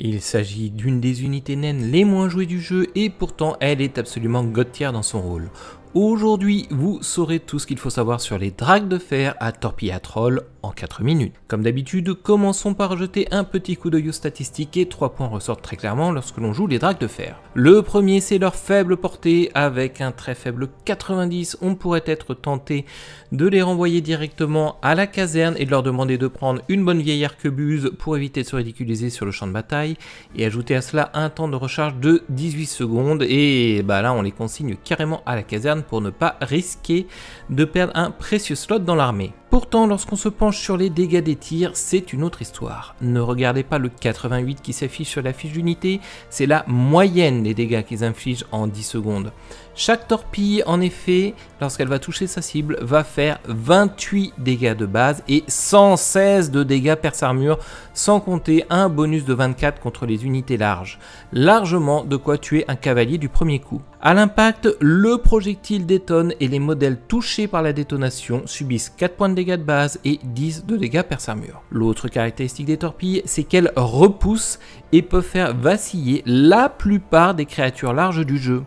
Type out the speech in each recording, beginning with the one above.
Il s'agit d'une des unités naines les moins jouées du jeu et pourtant elle est absolument gothière dans son rôle. Aujourd'hui, vous saurez tout ce qu'il faut savoir sur les dragues de fer à troll en 4 minutes. Comme d'habitude, commençons par jeter un petit coup d'œil aux statistiques et 3 points ressortent très clairement lorsque l'on joue les dragues de fer. Le premier, c'est leur faible portée. Avec un très faible 90, on pourrait être tenté de les renvoyer directement à la caserne et de leur demander de prendre une bonne vieille arquebuse pour éviter de se ridiculiser sur le champ de bataille et ajouter à cela un temps de recharge de 18 secondes et bah là on les consigne carrément à la caserne pour ne pas risquer de perdre un précieux slot dans l'armée. Pourtant, lorsqu'on se penche sur les dégâts des tirs, c'est une autre histoire. Ne regardez pas le 88 qui s'affiche sur la fiche d'unité, c'est la moyenne des dégâts qu'ils infligent en 10 secondes. Chaque torpille, en effet, lorsqu'elle va toucher sa cible, va faire 28 dégâts de base et 116 de dégâts perce armure, sans compter un bonus de 24 contre les unités larges. Largement de quoi tuer un cavalier du premier coup. À l'impact, le projectile détonne et les modèles touchés par la détonation subissent 4 points de dégâts de base et 10 de dégâts perce armure. L'autre caractéristique des torpilles, c'est qu'elles repoussent et peuvent faire vaciller la plupart des créatures larges du jeu.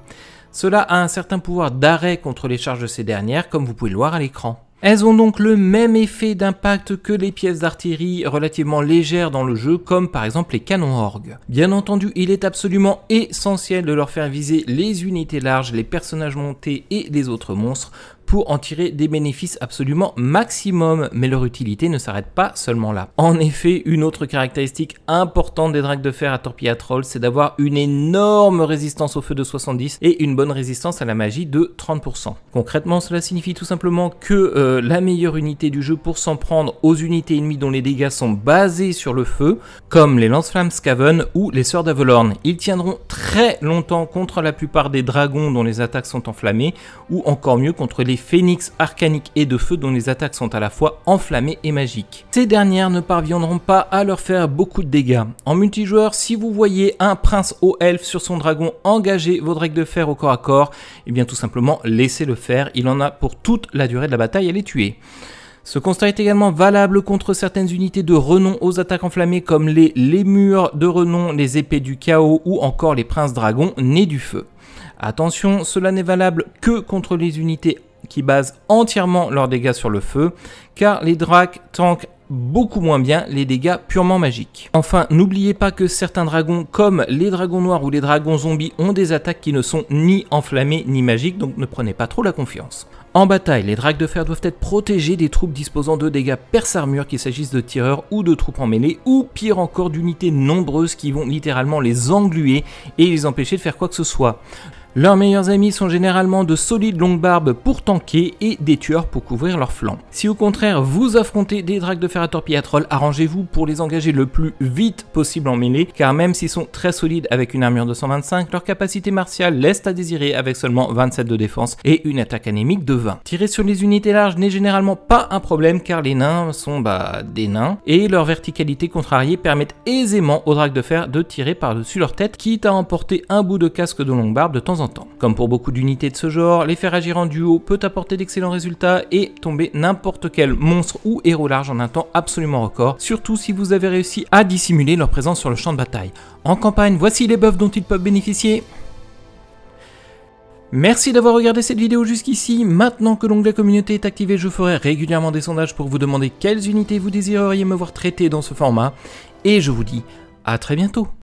Cela a un certain pouvoir d'arrêt contre les charges de ces dernières, comme vous pouvez le voir à l'écran. Elles ont donc le même effet d'impact que les pièces d'artillerie relativement légères dans le jeu, comme par exemple les canons orgues. Bien entendu, il est absolument essentiel de leur faire viser les unités larges, les personnages montés et les autres monstres pour en tirer des bénéfices absolument maximum, mais leur utilité ne s'arrête pas seulement là. En effet, une autre caractéristique importante des dragues de fer à torpille troll, c'est d'avoir une énorme résistance au feu de 70 et une bonne résistance à la magie de 30%. Concrètement, cela signifie tout simplement que euh, la meilleure unité du jeu pour s'en prendre aux unités ennemies dont les dégâts sont basés sur le feu, comme les lance-flammes Scaven ou les sœurs d'Avalorn. Ils tiendront très longtemps contre la plupart des dragons dont les attaques sont enflammées, ou encore mieux contre les phénix arcanique et de feu dont les attaques sont à la fois enflammées et magiques. Ces dernières ne parviendront pas à leur faire beaucoup de dégâts. En multijoueur, si vous voyez un prince au elfe sur son dragon engager vos règles de fer au corps à corps, et eh bien tout simplement laissez-le faire, il en a pour toute la durée de la bataille à les tuer. Ce constat est également valable contre certaines unités de renom aux attaques enflammées comme les lémures de renom, les épées du chaos ou encore les princes dragons nés du feu. Attention, cela n'est valable que contre les unités qui basent entièrement leurs dégâts sur le feu, car les dracs tankent beaucoup moins bien les dégâts purement magiques. Enfin, n'oubliez pas que certains dragons comme les dragons noirs ou les dragons zombies ont des attaques qui ne sont ni enflammées ni magiques, donc ne prenez pas trop la confiance. En bataille, les dracs de fer doivent être protégés des troupes disposant de dégâts perce-armure qu'il s'agisse de tireurs ou de troupes en mêlée, ou pire encore d'unités nombreuses qui vont littéralement les engluer et les empêcher de faire quoi que ce soit. Leurs meilleurs amis sont généralement de solides longues barbes pour tanker et des tueurs pour couvrir leurs flancs. Si au contraire vous affrontez des dracs de fer à torpille à troll, arrangez-vous pour les engager le plus vite possible en mêlée, car même s'ils sont très solides avec une armure de 125, leur capacité martiale laisse à désirer avec seulement 27 de défense et une attaque anémique de 20. Tirer sur les unités larges n'est généralement pas un problème car les nains sont bah, des nains et leur verticalité contrariée permettent aisément aux dracs de fer de tirer par-dessus leur tête, quitte à emporter un bout de casque de longue barbe de temps en temps comme pour beaucoup d'unités de ce genre, les faire agir en duo peut apporter d'excellents résultats et tomber n'importe quel monstre ou héros large en un temps absolument record, surtout si vous avez réussi à dissimuler leur présence sur le champ de bataille. En campagne, voici les buffs dont ils peuvent bénéficier. Merci d'avoir regardé cette vidéo jusqu'ici. Maintenant que l'onglet communauté est activé, je ferai régulièrement des sondages pour vous demander quelles unités vous désireriez me voir traiter dans ce format. Et je vous dis à très bientôt.